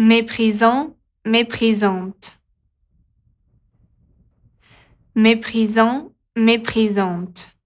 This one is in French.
méprisant, méprisante. Méprisant, méprisante.